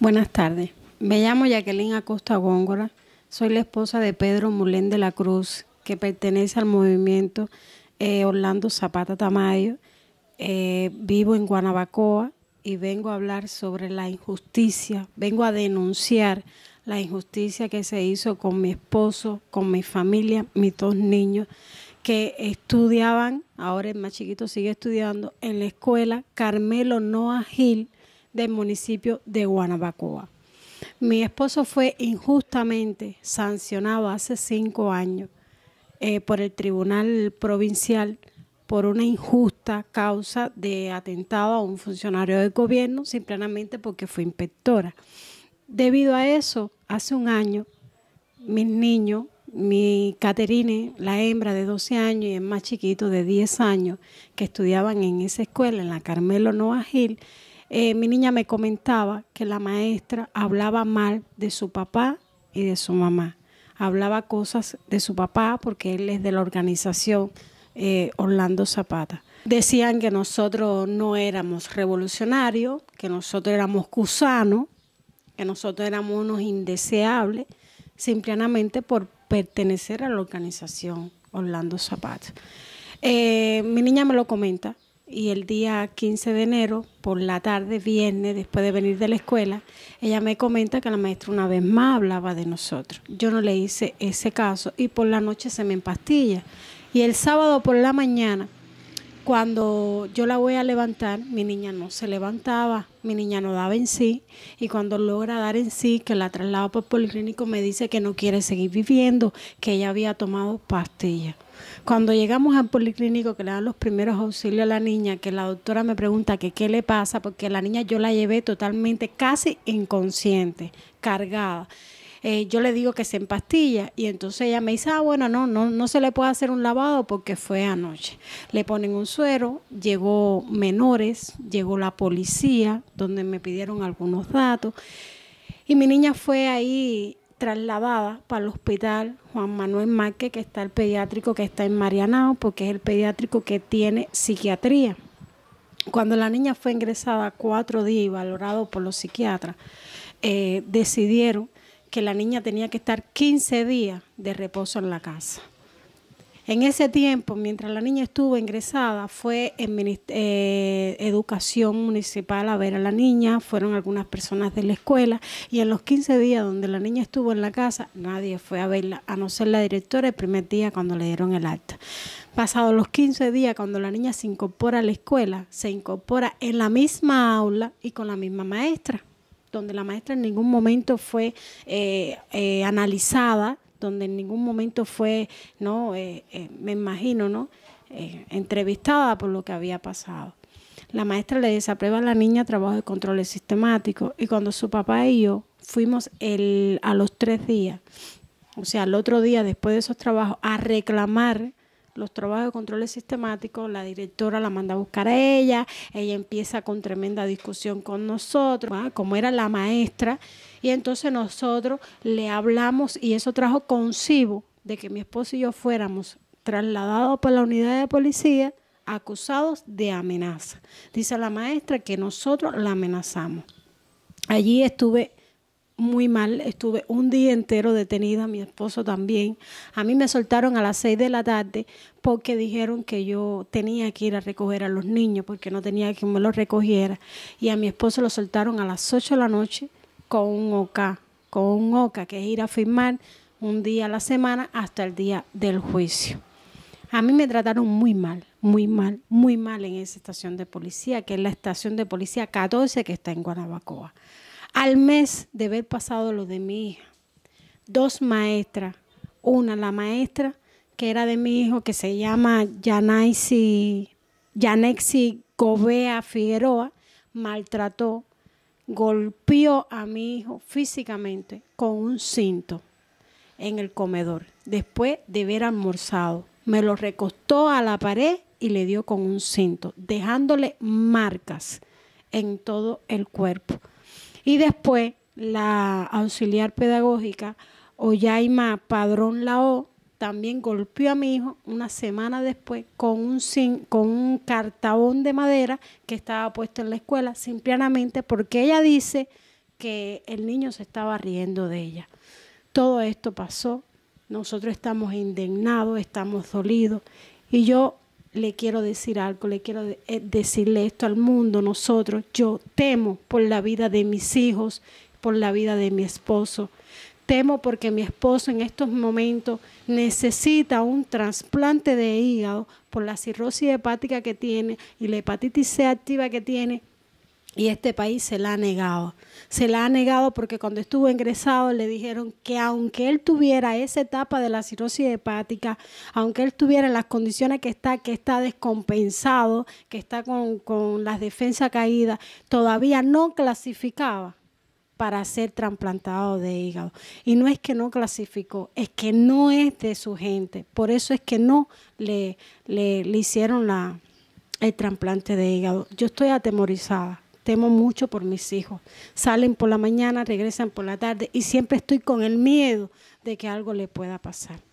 Buenas tardes. Me llamo Jacqueline Acosta Góngora. Soy la esposa de Pedro Mulén de la Cruz, que pertenece al movimiento eh, Orlando Zapata Tamayo. Eh, vivo en Guanabacoa y vengo a hablar sobre la injusticia. Vengo a denunciar la injusticia que se hizo con mi esposo, con mi familia, mis dos niños, que estudiaban, ahora el más chiquito sigue estudiando, en la escuela Carmelo Noa Gil del municipio de Guanabacoa. Mi esposo fue injustamente sancionado hace cinco años eh, por el Tribunal Provincial por una injusta causa de atentado a un funcionario del gobierno, simplemente porque fue inspectora. Debido a eso, hace un año, mis niños, mi Caterine, la hembra de 12 años y el más chiquito de 10 años, que estudiaban en esa escuela, en la Carmelo Noa Gil, eh, mi niña me comentaba que la maestra hablaba mal de su papá y de su mamá. Hablaba cosas de su papá porque él es de la organización eh, Orlando Zapata. Decían que nosotros no éramos revolucionarios, que nosotros éramos cusanos, que nosotros éramos unos indeseables, simplemente por pertenecer a la organización Orlando Zapata. Eh, mi niña me lo comenta y el día 15 de enero, por la tarde, viernes, después de venir de la escuela, ella me comenta que la maestra una vez más hablaba de nosotros. Yo no le hice ese caso y por la noche se me empastilla. Y el sábado por la mañana cuando yo la voy a levantar, mi niña no se levantaba, mi niña no daba en sí, y cuando logra dar en sí, que la traslado por policlínico, me dice que no quiere seguir viviendo, que ella había tomado pastillas. Cuando llegamos al policlínico, que le dan los primeros auxilios a la niña, que la doctora me pregunta que qué le pasa, porque la niña yo la llevé totalmente casi inconsciente, cargada. Eh, yo le digo que se empastilla. Y entonces ella me dice, ah, bueno, no, no, no se le puede hacer un lavado porque fue anoche. Le ponen un suero, llegó menores, llegó la policía, donde me pidieron algunos datos. Y mi niña fue ahí trasladada para el hospital Juan Manuel Márquez, que está el pediátrico que está en Marianao, porque es el pediátrico que tiene psiquiatría. Cuando la niña fue ingresada cuatro días y valorado por los psiquiatras, eh, decidieron que la niña tenía que estar 15 días de reposo en la casa. En ese tiempo, mientras la niña estuvo ingresada, fue en eh, educación municipal a ver a la niña, fueron algunas personas de la escuela y en los 15 días donde la niña estuvo en la casa, nadie fue a verla, a no ser la directora el primer día cuando le dieron el acta. Pasados los 15 días, cuando la niña se incorpora a la escuela, se incorpora en la misma aula y con la misma maestra donde la maestra en ningún momento fue eh, eh, analizada, donde en ningún momento fue, no, eh, me imagino, ¿no? entrevistada por lo que había pasado. La maestra le desaprueba a la niña trabajo de controles sistemáticos y cuando su papá y yo fuimos el, a los tres días, o sea, al otro día después de esos trabajos, a reclamar los trabajos de controles sistemáticos, la directora la manda a buscar a ella, ella empieza con tremenda discusión con nosotros, como era la maestra, y entonces nosotros le hablamos y eso trajo concibo de que mi esposo y yo fuéramos trasladados por la unidad de policía acusados de amenaza. Dice la maestra que nosotros la amenazamos. Allí estuve muy mal, estuve un día entero detenida, mi esposo también. A mí me soltaron a las 6 de la tarde porque dijeron que yo tenía que ir a recoger a los niños, porque no tenía que me los recogiera. Y a mi esposo lo soltaron a las 8 de la noche con un OCA, con un OCA, que es ir a firmar un día a la semana hasta el día del juicio. A mí me trataron muy mal, muy mal, muy mal en esa estación de policía, que es la estación de policía 14 que está en Guanabacoa al mes de haber pasado lo de mi hija. Dos maestras, una la maestra que era de mi hijo, que se llama Yanaisi, Yanexi Gobea Figueroa, maltrató, golpeó a mi hijo físicamente con un cinto en el comedor, después de haber almorzado. Me lo recostó a la pared y le dio con un cinto, dejándole marcas en todo el cuerpo. Y después la auxiliar pedagógica Oyaima Padrón Lao también golpeó a mi hijo una semana después con un, con un cartabón de madera que estaba puesto en la escuela, simplemente porque ella dice que el niño se estaba riendo de ella. Todo esto pasó, nosotros estamos indignados, estamos dolidos y yo le quiero decir algo, le quiero eh, decirle esto al mundo, nosotros, yo temo por la vida de mis hijos, por la vida de mi esposo. Temo porque mi esposo en estos momentos necesita un trasplante de hígado por la cirrosis hepática que tiene y la hepatitis C activa que tiene y este país se la ha negado. Se la ha negado porque cuando estuvo ingresado le dijeron que aunque él tuviera esa etapa de la cirrosis hepática, aunque él tuviera las condiciones que está, que está descompensado, que está con, las defensas caídas, todavía no clasificaba para ser trasplantado de hígado. Y no es que no clasificó, es que no es de su gente. Por eso es que no le, le, hicieron la, el trasplante de hígado. Yo estoy atemorizada temo mucho por mis hijos. Salen por la mañana, regresan por la tarde y siempre estoy con el miedo de que algo le pueda pasar.